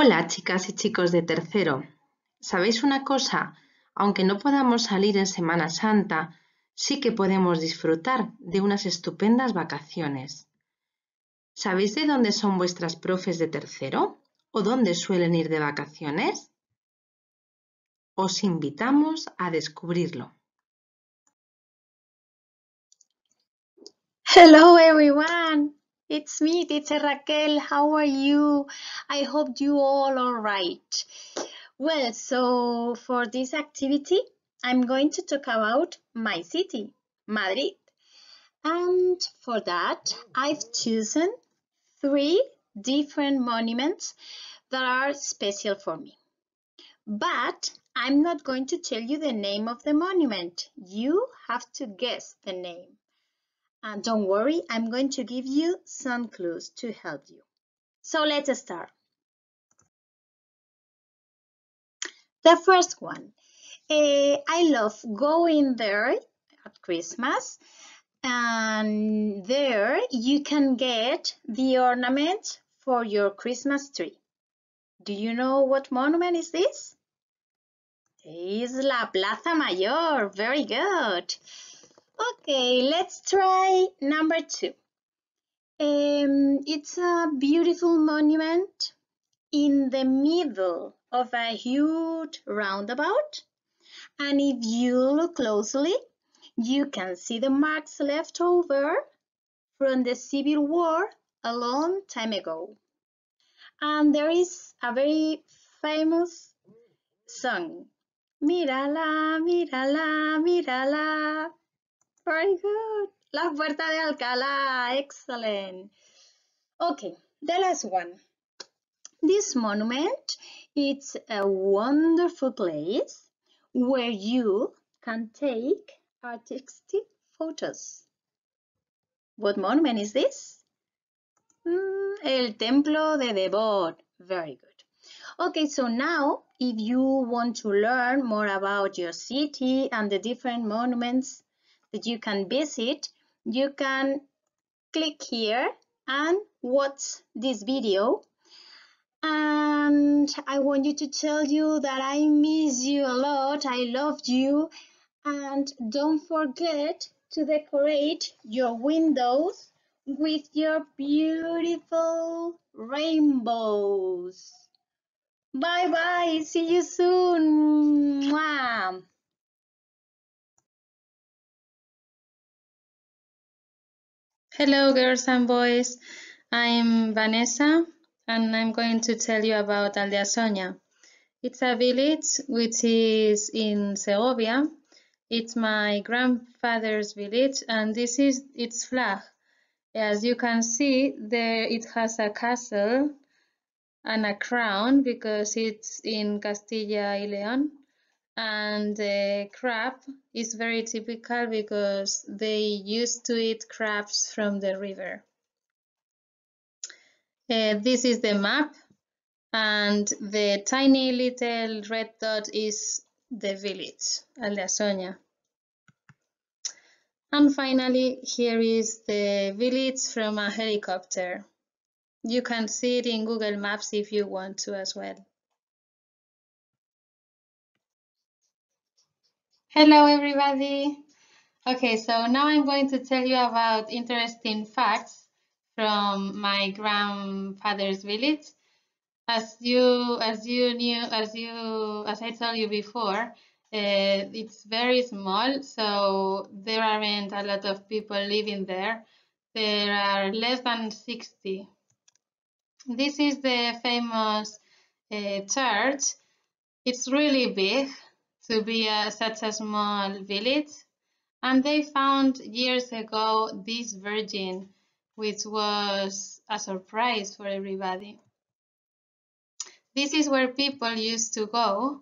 Hola chicas y chicos de tercero. ¿Sabéis una cosa? Aunque no podamos salir en Semana Santa, sí que podemos disfrutar de unas estupendas vacaciones. ¿Sabéis de dónde son vuestras profes de tercero? ¿O dónde suelen ir de vacaciones? Os invitamos a descubrirlo. Hello everyone! It's me, teacher Raquel. How are you? I hope you all are right. Well, so for this activity, I'm going to talk about my city, Madrid. And for that, I've chosen three different monuments that are special for me. But I'm not going to tell you the name of the monument. You have to guess the name. And don't worry, I'm going to give you some clues to help you. So let's start. The first one, uh, I love going there at Christmas and there you can get the ornament for your Christmas tree. Do you know what monument is this? It's la Plaza Mayor, very good. Okay, let's try number two. Um, it's a beautiful monument in the middle of a huge roundabout. And if you look closely, you can see the marks left over from the Civil War a long time ago. And there is a very famous song. Mírala, mírala, mírala very good. La Puerta de Alcalá, excellent. Okay, the last one. This monument, it's a wonderful place where you can take artistic photos. What monument is this? Mm, El Templo de Debod. Very good. Okay, so now if you want to learn more about your city and the different monuments, that you can visit, you can click here and watch this video. And I want you to tell you that I miss you a lot, I love you, and don't forget to decorate your windows with your beautiful rainbows. Bye bye, see you soon. Mwah. Hello, girls and boys. I'm Vanessa, and I'm going to tell you about Aldea Sonia. It's a village which is in Segovia. It's my grandfather's village, and this is its flag. As you can see, there it has a castle and a crown because it's in Castilla y León and the crab is very typical because they used to eat crabs from the river. Uh, this is the map and the tiny little red dot is the village, Aldeasoña. And finally, here is the village from a helicopter. You can see it in Google Maps if you want to as well. Hello everybody! Okay, so now I'm going to tell you about interesting facts from my grandfather's village. As you, as you knew, as you, as I told you before, uh, it's very small, so there aren't a lot of people living there. There are less than 60. This is the famous uh, church. It's really big to be a, such a small village. And they found years ago this virgin, which was a surprise for everybody. This is where people used to go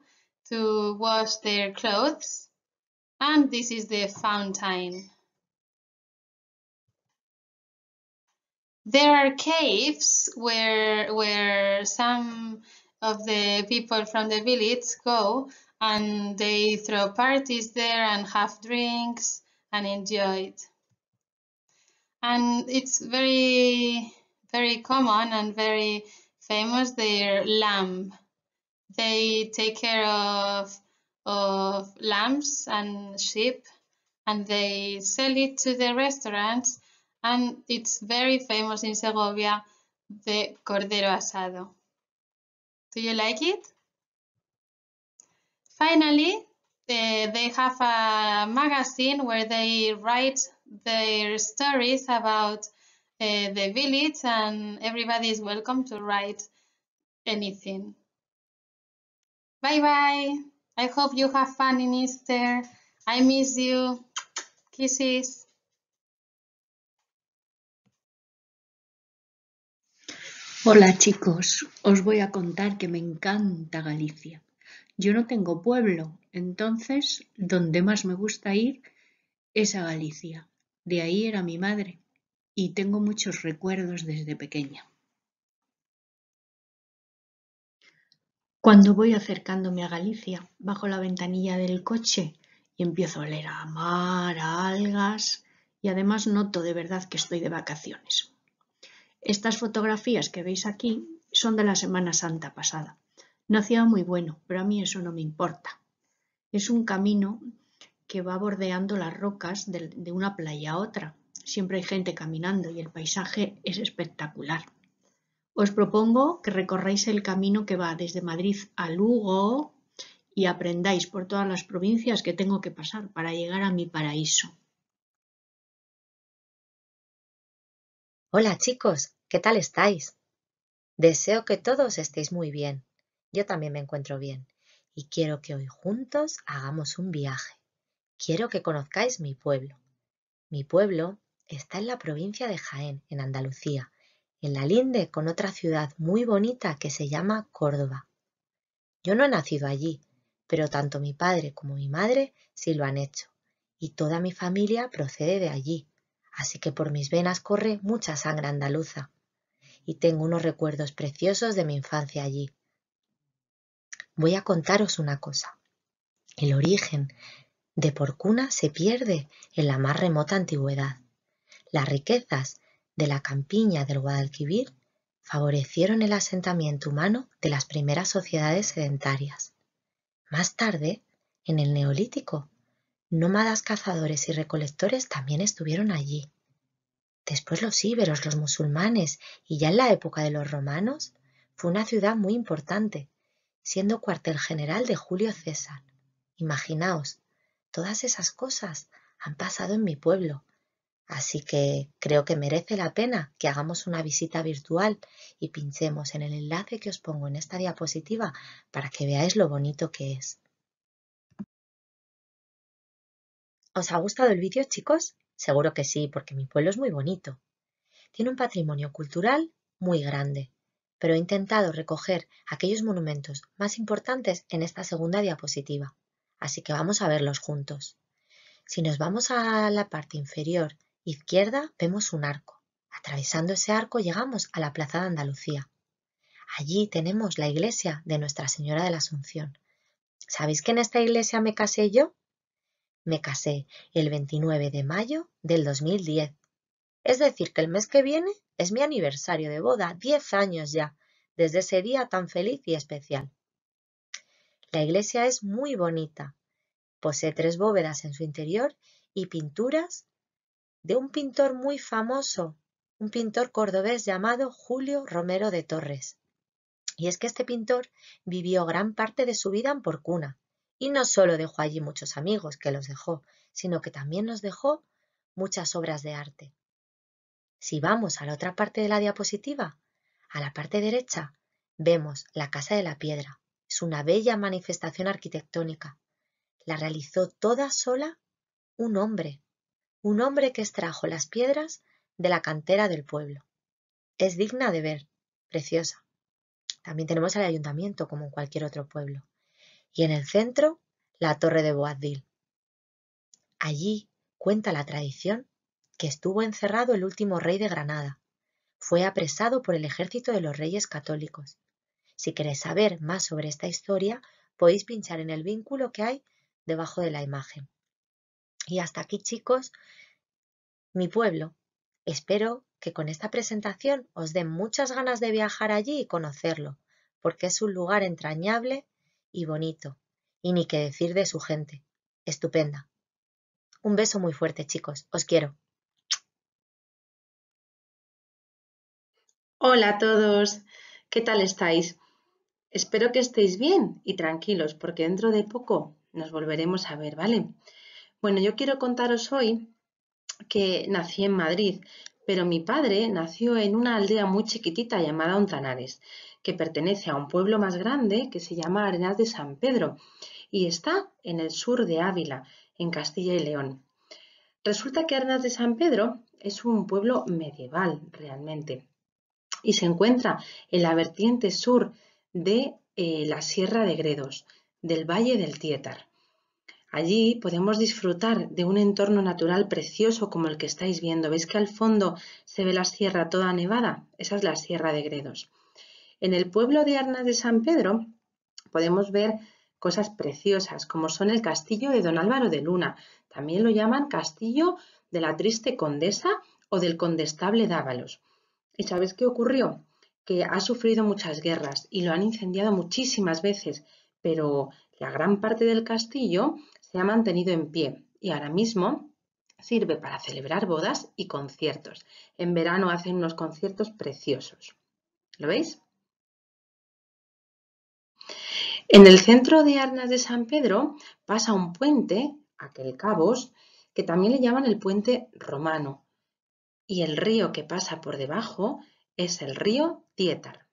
to wash their clothes. And this is the fountain. There are caves where, where some of the people from the village go and they throw parties there and have drinks and enjoy it. And it's very, very common and very famous their lamb. They take care of, of lambs and sheep and they sell it to the restaurants and it's very famous in Segovia, the cordero asado. Do you like it? Finally, they, they have a magazine where they write their stories about uh, the village and everybody is welcome to write anything. Bye bye. I hope you have fun in Easter. I miss you. Kisses. Hola chicos, os voy a contar que me encanta Galicia. Yo no tengo pueblo, entonces donde más me gusta ir es a Galicia. De ahí era mi madre y tengo muchos recuerdos desde pequeña. Cuando voy acercándome a Galicia, bajo la ventanilla del coche y empiezo a oler a mar, a algas y además noto de verdad que estoy de vacaciones. Estas fotografías que veis aquí son de la Semana Santa pasada. No hacía muy bueno, pero a mí eso no me importa. Es un camino que va bordeando las rocas de, una playa a otra. Siempre hay gente caminando y el paisaje es espectacular. Os propongo que recorráis el camino que va desde Madrid a Lugo y aprendáis por todas las provincias que tengo que pasar para llegar a mi paraíso. Hola chicos, ¿qué tal estáis? Deseo que todos estéis muy bien. Yo también me encuentro bien y quiero que hoy juntos hagamos un viaje. Quiero que conozcáis mi pueblo. Mi pueblo está en la provincia de Jaén, en Andalucía, en la linde con otra ciudad muy bonita que se llama Córdoba. Yo no he nacido allí, pero tanto mi padre como mi madre sí lo han hecho, y toda mi familia procede de allí, así que por mis venas corre mucha sangre andaluza. Y tengo unos recuerdos preciosos de mi infancia allí, Voy a contaros una cosa. El origen de Porcuna se pierde en la más remota antigüedad. Las riquezas de la campiña del Guadalquivir favorecieron el asentamiento humano de las primeras sociedades sedentarias. Más tarde, en el Neolítico, nómadas cazadores y recolectores también estuvieron allí. Después los íberos, los musulmanes y ya en la época de los romanos fue una ciudad muy importante, siendo cuartel general de Julio César. Imaginaos, todas esas cosas han pasado en mi pueblo. Así que creo que merece la pena que hagamos una visita virtual y pinchemos en el enlace que os pongo en esta diapositiva para que veáis lo bonito que es. ¿Os ha gustado el vídeo, chicos? Seguro que sí, porque mi pueblo es muy bonito. Tiene un patrimonio cultural muy grande pero he intentado recoger aquellos monumentos más importantes en esta segunda diapositiva, así que vamos a verlos juntos. Si nos vamos a la parte inferior izquierda vemos un arco. Atravesando ese arco llegamos a la Plaza de Andalucía. Allí tenemos la iglesia de Nuestra Señora de la Asunción. ¿Sabéis que en esta iglesia me casé yo? Me casé el 29 de mayo del 2010 es decir, que el mes que viene es mi aniversario de boda, 10 años ya, desde ese día tan feliz y especial. La iglesia es muy bonita. Posee tres bóvedas en su interior y pinturas de un pintor muy famoso, un pintor cordobés llamado Julio Romero de Torres. Y es que este pintor vivió gran parte de su vida en Porcuna, y no solo dejó allí muchos amigos que los dejó, sino que también nos dejó muchas obras de arte. Si vamos a la otra parte de la diapositiva, a la parte derecha, vemos la Casa de la Piedra. Es una bella manifestación arquitectónica. La realizó toda sola un hombre, un hombre que extrajo las piedras de la cantera del pueblo. Es digna de ver, preciosa. También tenemos al ayuntamiento, como en cualquier otro pueblo. Y en el centro, la torre de Boadil. Allí cuenta la tradición que estuvo encerrado el último rey de Granada. Fue apresado por el ejército de los reyes católicos. Si queréis saber más sobre esta historia, podéis pinchar en el vínculo que hay debajo de la imagen. Y hasta aquí, chicos, mi pueblo. Espero que con esta presentación os den muchas ganas de viajar allí y conocerlo, porque es un lugar entrañable y bonito, y ni qué decir de su gente. Estupenda. Un beso muy fuerte, chicos. Os quiero. Hola a todos, ¿qué tal estáis? Espero que estéis bien y tranquilos porque dentro de poco nos volveremos a ver, ¿vale? Bueno, yo quiero contaros hoy que nací en Madrid, pero mi padre nació en una aldea muy chiquitita llamada Ontanares, que pertenece a un pueblo más grande que se llama Arenas de San Pedro y está en el sur de Ávila, en Castilla y León. Resulta que Arenas de San Pedro es un pueblo medieval realmente y se encuentra en la vertiente sur de eh, la Sierra de Gredos, del Valle del Tietar. Allí podemos disfrutar de un entorno natural precioso como el que estáis viendo. ¿Veis que al fondo se ve la sierra toda nevada? Esa es la Sierra de Gredos. En el pueblo de Arna de San Pedro podemos ver cosas preciosas como son el castillo de Don Álvaro de Luna. También lo llaman castillo de la triste condesa o del condestable Dávalos. ¿Y sabéis qué ocurrió? Que ha sufrido muchas guerras y lo han incendiado muchísimas veces, pero la gran parte del castillo se ha mantenido en pie y ahora mismo sirve para celebrar bodas y conciertos. En verano hacen unos conciertos preciosos. ¿Lo veis? En el centro de Arnas de San Pedro pasa un puente, aquel Cabos, que también le llaman el puente romano, y el río que pasa por debajo es el río Tietar.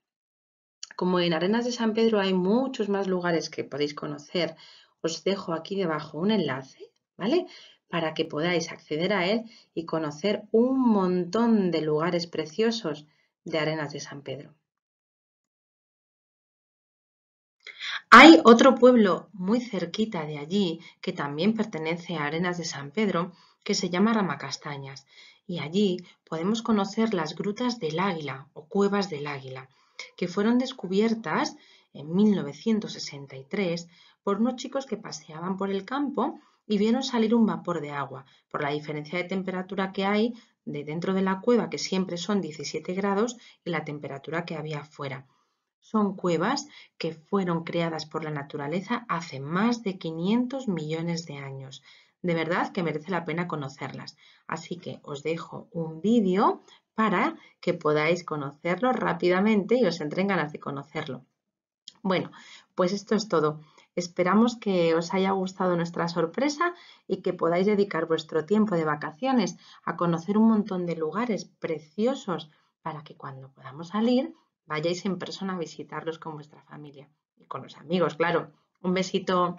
Como en Arenas de San Pedro hay muchos más lugares que podéis conocer, os dejo aquí debajo un enlace, ¿vale? Para que podáis acceder a él y conocer un montón de lugares preciosos de Arenas de San Pedro. Hay otro pueblo muy cerquita de allí que también pertenece a Arenas de San Pedro que se llama Ramacastañas y allí podemos conocer las grutas del Águila o cuevas del Águila, que fueron descubiertas en 1963 por unos chicos que paseaban por el campo y vieron salir un vapor de agua. Por la diferencia de temperatura que hay de dentro de la cueva, que siempre son 17 grados, y la temperatura que había afuera. Son cuevas que fueron creadas por la naturaleza hace más de 500 millones de años, de verdad que merece la pena conocerlas. Así que os dejo un vídeo para que podáis conocerlo rápidamente y os entren ganas de conocerlo. Bueno, pues esto es todo. Esperamos que os haya gustado nuestra sorpresa y que podáis dedicar vuestro tiempo de vacaciones a conocer un montón de lugares preciosos para que cuando podamos salir vayáis en persona a visitarlos con vuestra familia y con los amigos, claro. Un besito.